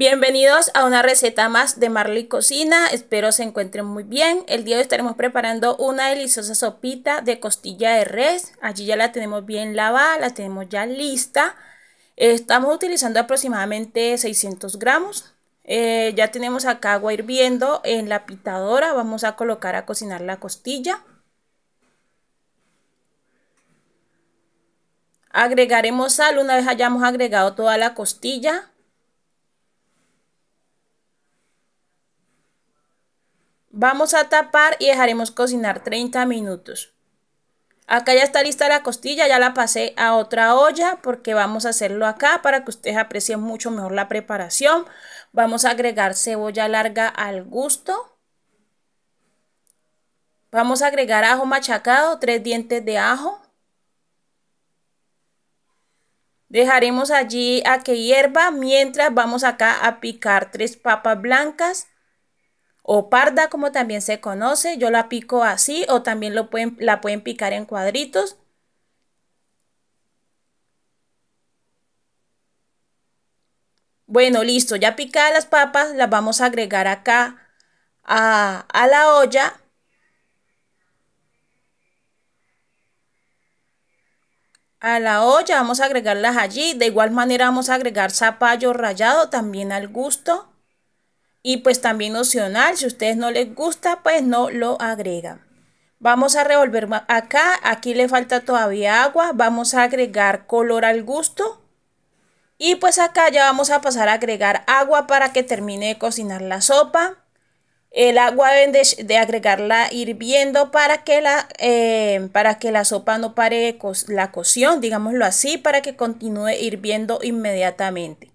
Bienvenidos a una receta más de Marley Cocina, espero se encuentren muy bien. El día de hoy estaremos preparando una deliciosa sopita de costilla de res. Allí ya la tenemos bien lavada, la tenemos ya lista. Estamos utilizando aproximadamente 600 gramos. Eh, ya tenemos acá agua hirviendo en la pitadora, vamos a colocar a cocinar la costilla. Agregaremos sal una vez hayamos agregado toda la costilla Vamos a tapar y dejaremos cocinar 30 minutos. Acá ya está lista la costilla, ya la pasé a otra olla porque vamos a hacerlo acá para que ustedes aprecien mucho mejor la preparación. Vamos a agregar cebolla larga al gusto. Vamos a agregar ajo machacado, tres dientes de ajo. Dejaremos allí a que hierva mientras vamos acá a picar tres papas blancas o parda como también se conoce. Yo la pico así o también lo pueden, la pueden picar en cuadritos. Bueno, listo, ya picadas las papas, las vamos a agregar acá a, a la olla. a la olla, vamos a agregarlas allí. De igual manera vamos a agregar zapallo rallado también al gusto y pues también opcional, si a ustedes no les gusta, pues no lo agregan. Vamos a revolver acá, aquí le falta todavía agua, vamos a agregar color al gusto y pues acá ya vamos a pasar a agregar agua para que termine de cocinar la sopa. El agua deben de, agregarla hirviendo para que, la, eh, para que la sopa no pare la cocción, digámoslo así, para que continúe hirviendo inmediatamente.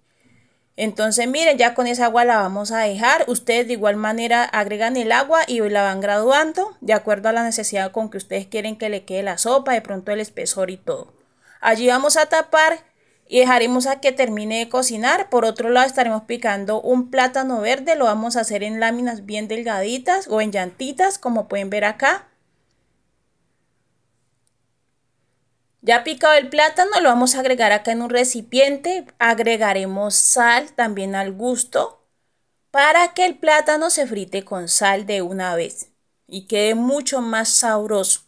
Entonces, miren, ya con esa agua la vamos a dejar. Ustedes de igual manera agregan el agua y la van graduando de acuerdo a la necesidad con que ustedes quieren que le quede la sopa, de pronto el espesor y todo. Allí vamos a tapar y dejaremos a que termine de cocinar. Por otro lado estaremos picando un plátano verde, lo vamos a hacer en láminas bien delgaditas o en llantitas como pueden ver acá. Ya picado el plátano, lo vamos a agregar acá en un recipiente. Agregaremos sal también al gusto para que el plátano se frite con sal de una vez y quede mucho más sabroso.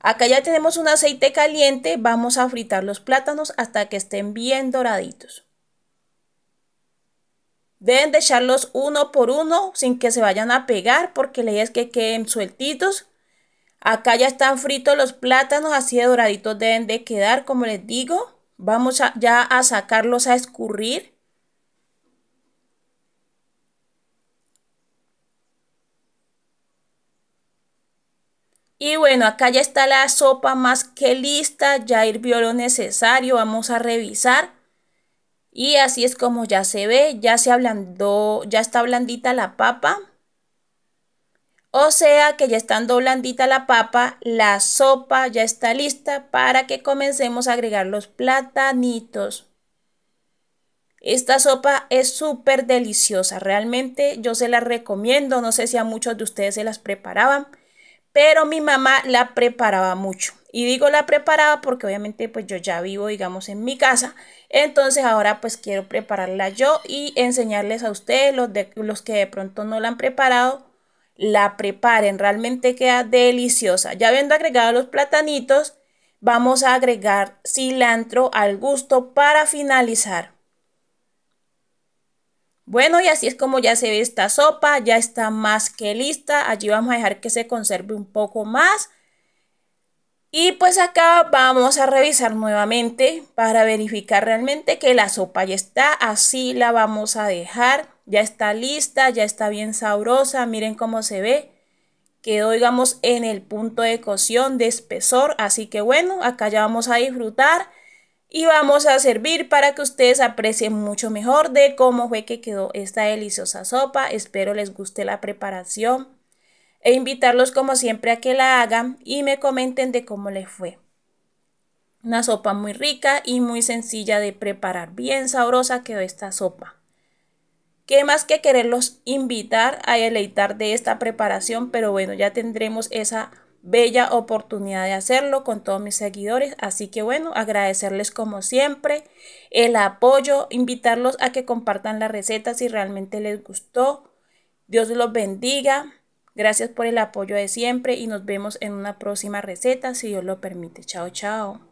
Acá ya tenemos un aceite caliente, vamos a fritar los plátanos hasta que estén bien doraditos. Deben de echarlos uno por uno sin que se vayan a pegar porque la idea es que queden sueltitos Acá ya están fritos los plátanos, así de doraditos deben de quedar, como les digo. Vamos a, ya a sacarlos a escurrir. Y bueno, acá ya está la sopa más que lista, ya hirvió lo necesario, vamos a revisar. Y así es como ya se ve, ya se ablandó, ya está blandita la papa. O sea que ya estando blandita la papa, la sopa ya está lista para que comencemos a agregar los platanitos. Esta sopa es súper deliciosa, realmente yo se la recomiendo, no sé si a muchos de ustedes se las preparaban, pero mi mamá la preparaba mucho. Y digo la preparaba porque obviamente pues yo ya vivo, digamos, en mi casa. Entonces ahora pues quiero prepararla yo y enseñarles a ustedes, los, de, los que de pronto no la han preparado, la preparen, realmente queda deliciosa. Ya habiendo agregado los platanitos, vamos a agregar cilantro al gusto para finalizar. Bueno, y así es como ya se ve esta sopa, ya está más que lista. Allí vamos a dejar que se conserve un poco más. Y pues acá vamos a revisar nuevamente para verificar realmente que la sopa ya está. Así la vamos a dejar ya está lista, ya está bien sabrosa, miren cómo se ve. Quedó, digamos, en el punto de cocción, de espesor, así que bueno, acá ya vamos a disfrutar y vamos a servir para que ustedes aprecien mucho mejor de cómo fue que quedó esta deliciosa sopa. Espero les guste la preparación e invitarlos como siempre a que la hagan y me comenten de cómo les fue. Una sopa muy rica y muy sencilla de preparar, bien sabrosa quedó esta sopa. ¿Qué más que quererlos invitar a deleitar de esta preparación, pero bueno, ya tendremos esa bella oportunidad de hacerlo con todos mis seguidores. Así que bueno, agradecerles como siempre el apoyo, invitarlos a que compartan la receta si realmente les gustó. Dios los bendiga. Gracias por el apoyo de siempre y nos vemos en una próxima receta si Dios lo permite. Chao, chao.